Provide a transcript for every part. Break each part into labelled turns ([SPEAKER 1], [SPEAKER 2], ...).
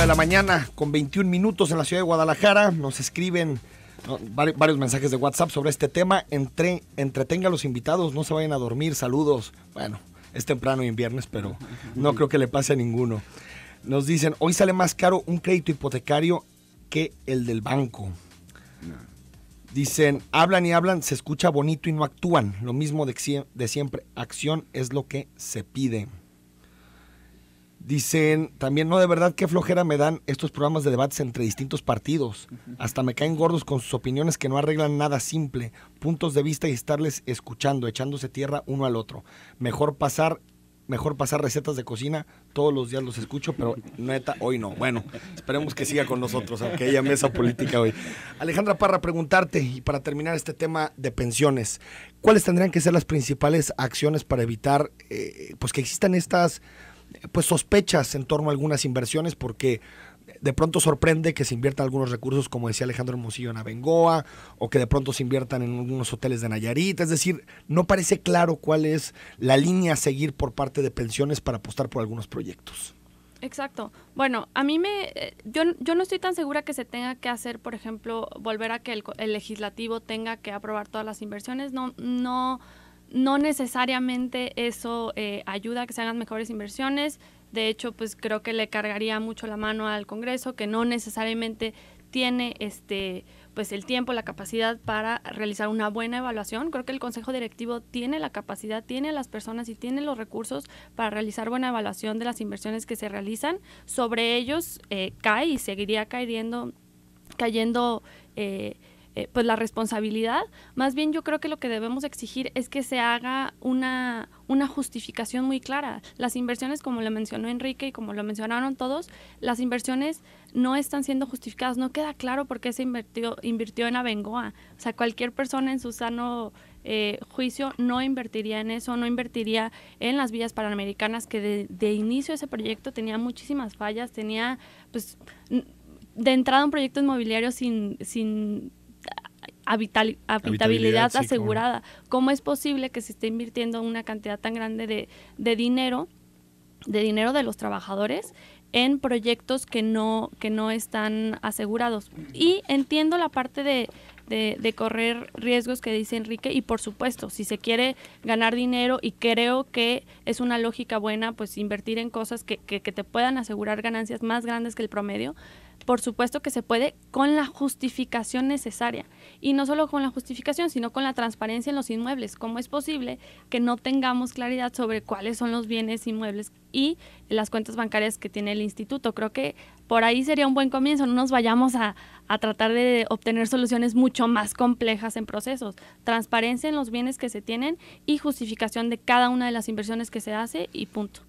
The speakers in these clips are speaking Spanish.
[SPEAKER 1] de la mañana con 21 minutos en la ciudad de Guadalajara. Nos escriben varios mensajes de WhatsApp sobre este tema. Entre, entretenga a los invitados, no se vayan a dormir. Saludos. Bueno, es temprano y en viernes, pero no creo que le pase a ninguno. Nos dicen, hoy sale más caro un crédito hipotecario que el del banco. Dicen, hablan y hablan, se escucha bonito y no actúan. Lo mismo de, de siempre, acción es lo que se pide. Dicen también, no, de verdad qué flojera me dan estos programas de debates entre distintos partidos. Hasta me caen gordos con sus opiniones que no arreglan nada simple, puntos de vista y estarles escuchando, echándose tierra uno al otro. Mejor pasar, mejor pasar recetas de cocina, todos los días los escucho, pero neta, hoy no. Bueno, esperemos que siga con nosotros, aunque haya mesa política hoy. Alejandra Parra, preguntarte, y para terminar este tema de pensiones, ¿cuáles tendrían que ser las principales acciones para evitar eh, pues que existan estas pues sospechas en torno a algunas inversiones porque de pronto sorprende que se inviertan algunos recursos, como decía Alejandro Hermosillo en Abengoa, o que de pronto se inviertan en algunos hoteles de Nayarit. Es decir, no parece claro cuál es la línea a seguir por parte de pensiones para apostar por algunos proyectos.
[SPEAKER 2] Exacto. Bueno, a mí me, eh, yo, no estoy tan segura que se tenga que hacer, por ejemplo, volver a que el, el legislativo tenga que aprobar todas las inversiones. No, no no necesariamente eso eh, ayuda a que se hagan mejores inversiones. De hecho, pues creo que le cargaría mucho la mano al Congreso, que no necesariamente tiene este pues el tiempo, la capacidad para realizar una buena evaluación. Creo que el consejo directivo tiene la capacidad, tiene las personas y tiene los recursos para realizar buena evaluación de las inversiones que se realizan. Sobre ellos eh, cae y seguiría cayendo, cayendo eh, eh, pues la responsabilidad. Más bien yo creo que lo que debemos exigir es que se haga una, justificación muy clara. Las inversiones, como lo mencionó Enrique y como lo mencionaron todos, las inversiones no están siendo justificadas. No queda claro por qué se invirtió, invirtió en Abengoa. O sea, cualquier persona en su sano eh, juicio no invertiría en eso, no invertiría en las vías panamericanas, que de, de inicio ese proyecto tenía muchísimas fallas, tenía, pues, de entrada un proyecto inmobiliario sin, sin habitabilidad, asegurada. ¿Cómo es posible que se esté invirtiendo una cantidad tan grande de, dinero, de dinero de los trabajadores, en proyectos que no, que no están asegurados? Y entiendo la parte de, correr riesgos que dice Enrique y por supuesto, si se quiere ganar dinero y creo que es una lógica buena, pues invertir en cosas que, que, que te puedan asegurar ganancias más grandes que el promedio, por supuesto que se puede con la justificación necesaria. Y no solo con la justificación, sino con la transparencia en los inmuebles. ¿Cómo es posible que no tengamos claridad sobre cuáles son los bienes inmuebles y las cuentas bancarias que tiene el instituto? Creo que por ahí sería un buen comienzo. No nos vayamos a, tratar de obtener soluciones mucho más complejas en procesos. Transparencia en los bienes que se tienen y justificación de cada una de las inversiones que se hace y punto.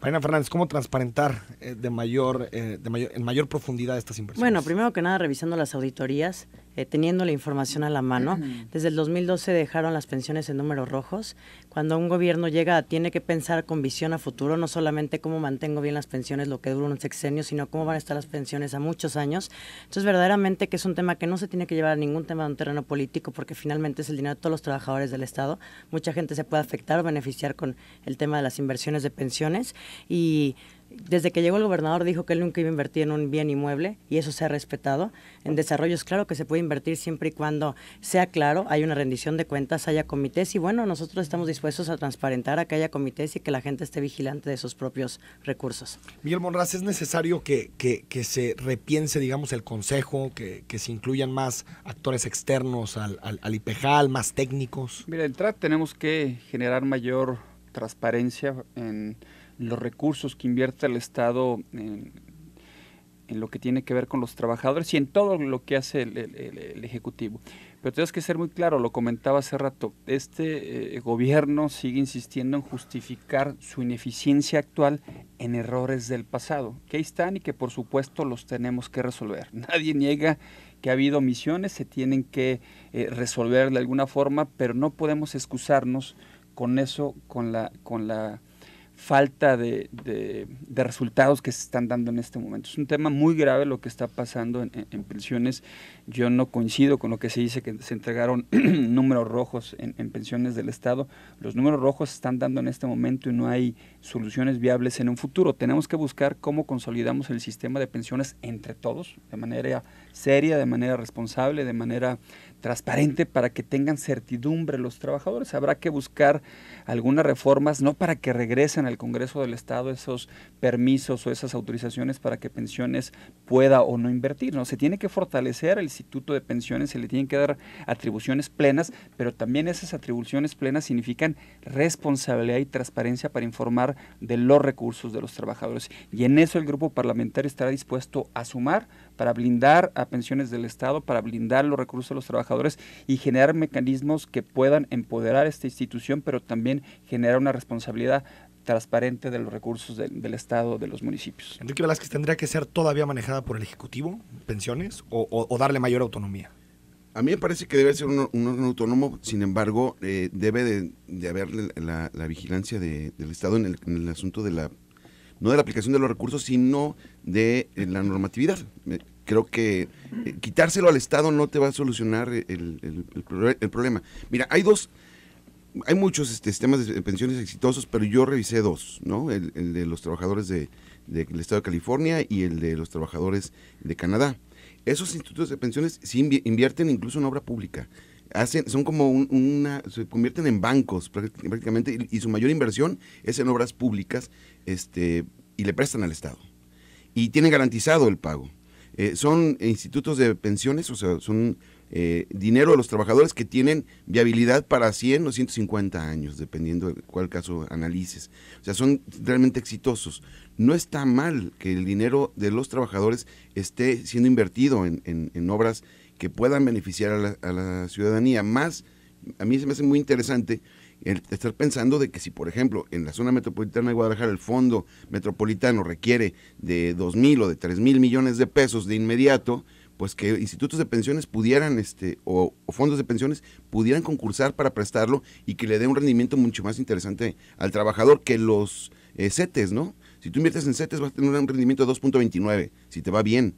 [SPEAKER 1] Marina Fernández, ¿cómo transparentar eh, de mayor, eh, de mayor, en mayor profundidad estas
[SPEAKER 2] inversiones? Bueno, primero que nada, revisando las auditorías, eh, teniendo la información a la mano. Desde el 2012 dejaron las pensiones en números rojos. Cuando un gobierno llega, tiene que pensar con visión a futuro, no solamente cómo mantengo bien las pensiones, lo que dura un sexenio, sino cómo van a estar las pensiones a muchos años. Entonces, verdaderamente que es un tema que no se tiene que llevar a ningún tema de un terreno político, porque finalmente es el dinero de todos los trabajadores del Estado. Mucha gente se puede afectar o beneficiar con el tema de las inversiones de pensiones y desde que llegó el gobernador dijo que él nunca iba a invertir en un bien inmueble y eso se ha respetado. En desarrollos, claro que se puede invertir siempre y cuando sea claro, hay una rendición de cuentas, haya comités y bueno, nosotros estamos dispuestos a transparentar a que haya comités y que la gente esté vigilante de sus propios recursos.
[SPEAKER 1] Miguel Monraz, ¿es necesario que, se repiense, digamos, el consejo, que, se incluyan más actores externos al, al, al IPEJAL,
[SPEAKER 3] más técnicos? Mira, el TRAT tenemos que generar mayor transparencia en los recursos que invierte el Estado en, lo que tiene que ver con los trabajadores y en todo lo que hace el, Ejecutivo. Pero tenemos que ser muy claro, lo comentaba hace rato, este eh, gobierno sigue insistiendo en justificar su ineficiencia actual en errores del pasado, que ahí están y que por supuesto los tenemos que resolver. Nadie niega que ha habido omisiones, se tienen que eh, resolver de alguna forma, pero no podemos excusarnos con eso, con la, con la falta de, resultados que se están dando en este momento. Es un tema muy grave lo que está pasando en, pensiones. Yo no coincido con lo que se dice que se entregaron números rojos en, en, pensiones del Estado. Los números rojos se están dando en este momento y no hay soluciones viables en un futuro. Tenemos que buscar cómo consolidamos el sistema de pensiones entre todos, de manera seria, de manera responsable, de manera transparente para que tengan certidumbre los trabajadores. Habrá que buscar algunas reformas, no para que regresen al Congreso del Estado esos permisos o esas autorizaciones para que pensiones pueda o no invertir. No, se tiene que fortalecer el Instituto de Pensiones, se le tienen que dar atribuciones plenas, pero también esas atribuciones plenas significan responsabilidad y transparencia para informar de los recursos de los trabajadores. Y en eso el grupo parlamentario estará dispuesto a sumar para blindar a pensiones del Estado, para blindar los recursos de los trabajadores y generar mecanismos que puedan empoderar esta institución, pero también generar una responsabilidad transparente de los recursos del Estado, de los municipios.
[SPEAKER 1] Enrique Velázquez, ¿tendría que ser todavía manejada por el Ejecutivo, pensiones, o, darle mayor autonomía?
[SPEAKER 4] A mí me parece que debe ser un, autónomo, sin embargo, eh, debe de, haber la, vigilancia del Estado en el, asunto de la no de la aplicación de los recursos, sino de eh, la normatividad. Creo que eh, quitárselo al Estado no te va a solucionar el, problema. Mira, hay dos, hay muchos este, sistemas de pensiones exitosos, pero yo revisé dos, ¿no? El, de los trabajadores del de, Estado de California y el de los trabajadores de Canadá. Esos institutos de pensiones sí invierten incluso en obra pública son como una, se convierten en bancos prácticamente y, su mayor inversión es en obras públicas este, y le prestan al Estado. Y tienen garantizado el pago. Eh, son institutos de pensiones, o sea, son eh, dinero de los trabajadores que tienen viabilidad para 100 o 150 años, dependiendo de cuál caso analices. O sea, son realmente exitosos. No está mal que el dinero de los trabajadores esté siendo invertido en, en, obras que puedan beneficiar a la, ciudadanía. Más, a mí se me hace muy interesante estar pensando de que si, por ejemplo, en la zona metropolitana de Guadalajara el fondo metropolitano requiere de 2000 mil o de 3000 mil millones de pesos de inmediato, pues que institutos de pensiones pudieran, este, o, fondos de pensiones pudieran concursar para prestarlo y que le dé un rendimiento mucho más interesante al trabajador que los eh, CETES, ¿no? Si tú inviertes en CETES vas a tener un rendimiento de 2.29, si te va bien.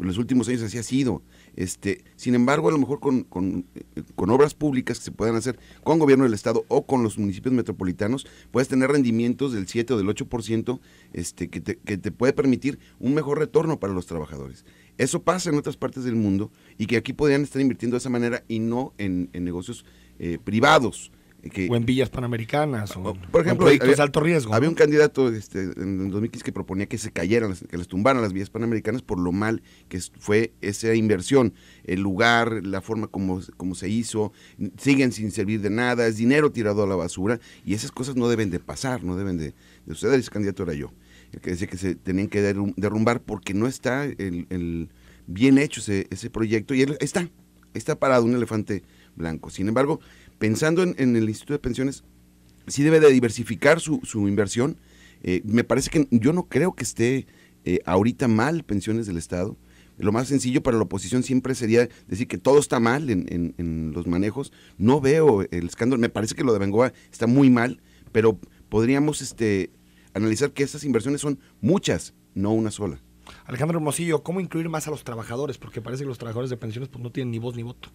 [SPEAKER 4] En los últimos años así ha sido. Este, sin embargo, a lo mejor con, obras públicas que se puedan hacer con gobierno del Estado o con los municipios metropolitanos, puedes tener rendimientos del 7 o del 8% este, que, te, que te puede permitir un mejor retorno para los trabajadores. Eso pasa en otras partes del mundo y que aquí podrían estar invirtiendo de esa manera y no en, negocios eh, privados o en villas panamericanas, o, por ejemplo, en de alto riesgo. Había un candidato este, en 2015 que proponía que se cayeran, que les tumbaran las villas panamericanas por lo mal que fue esa inversión. El lugar, la forma como, como se hizo, siguen sin servir de nada, es dinero tirado a la basura y esas cosas no deben de pasar, no deben de, de suceder. Ese candidato era yo, que decía que se tenían que derrumbar porque no está el, bien hecho ese, ese proyecto y él está, está parado un elefante blanco. Sin embargo, pensando en, el Instituto de Pensiones, sí debe de diversificar su, inversión. Eh, me parece que yo no creo que esté eh, ahorita mal pensiones del Estado. Lo más sencillo para la oposición siempre sería decir que todo está mal en, los manejos. No veo el escándalo. Me parece que lo de Bengoa está muy mal, pero podríamos este, analizar que estas inversiones son muchas, no una sola.
[SPEAKER 1] Alejandro Hermosillo, ¿cómo incluir más a los trabajadores? Porque parece que los trabajadores de pensiones pues, no tienen ni voz ni voto.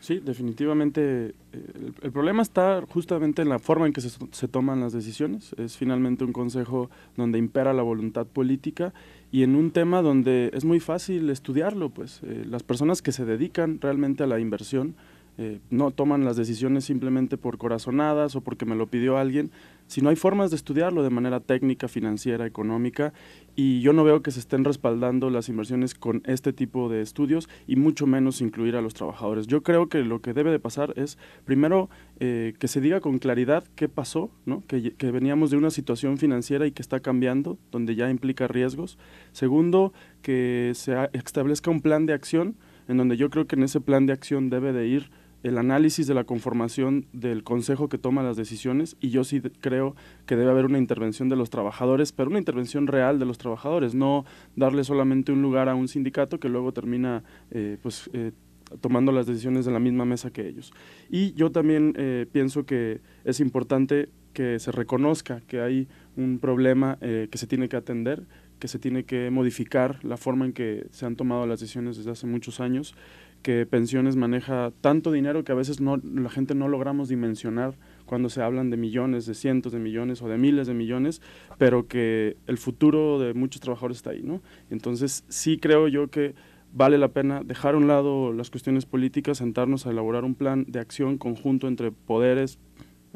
[SPEAKER 5] Sí, definitivamente. Eh, el, problema está justamente en la forma en que se, toman las decisiones. Es finalmente un consejo donde impera la voluntad política y en un tema donde es muy fácil estudiarlo. Pues eh, las personas que se dedican realmente a la inversión eh, no toman las decisiones simplemente por corazonadas o porque me lo pidió alguien, si no hay formas de estudiarlo de manera técnica, financiera, económica, y yo no veo que se estén respaldando las inversiones con este tipo de estudios y mucho menos incluir a los trabajadores. Yo creo que lo que debe de pasar es, primero, eh, que se diga con claridad qué pasó, que veníamos de una situación financiera y que está cambiando, donde ya implica riesgos. Segundo, que se establezca un plan de acción en donde yo creo que en ese plan de acción debe de ir el análisis de la conformación del consejo que toma las decisiones y yo sí creo que debe haber una intervención de los trabajadores, pero una intervención real de los trabajadores, no darle solamente un lugar a un sindicato que luego termina eh, pues, eh, tomando las decisiones de la misma mesa que ellos. Y yo también eh, pienso que es importante que se reconozca que hay un problema que se tiene que atender, que se tiene que modificar la forma en que se han tomado las decisiones desde hace muchos años, que pensiones maneja tanto dinero que a veces no, la gente no logramos dimensionar cuando se hablan de millones, de cientos de millones o de miles de millones, pero que el futuro de muchos trabajadores está ahí, ¿no? Entonces sí creo yo que vale la pena dejar a un lado las cuestiones políticas, sentarnos a elaborar un plan de acción conjunto entre poderes,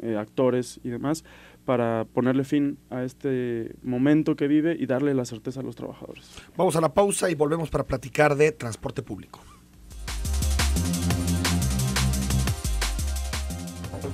[SPEAKER 5] eh, actores y demás, para ponerle fin a este momento que vive y darle la certeza a los trabajadores.
[SPEAKER 1] Vamos a la pausa y volvemos para platicar de transporte público.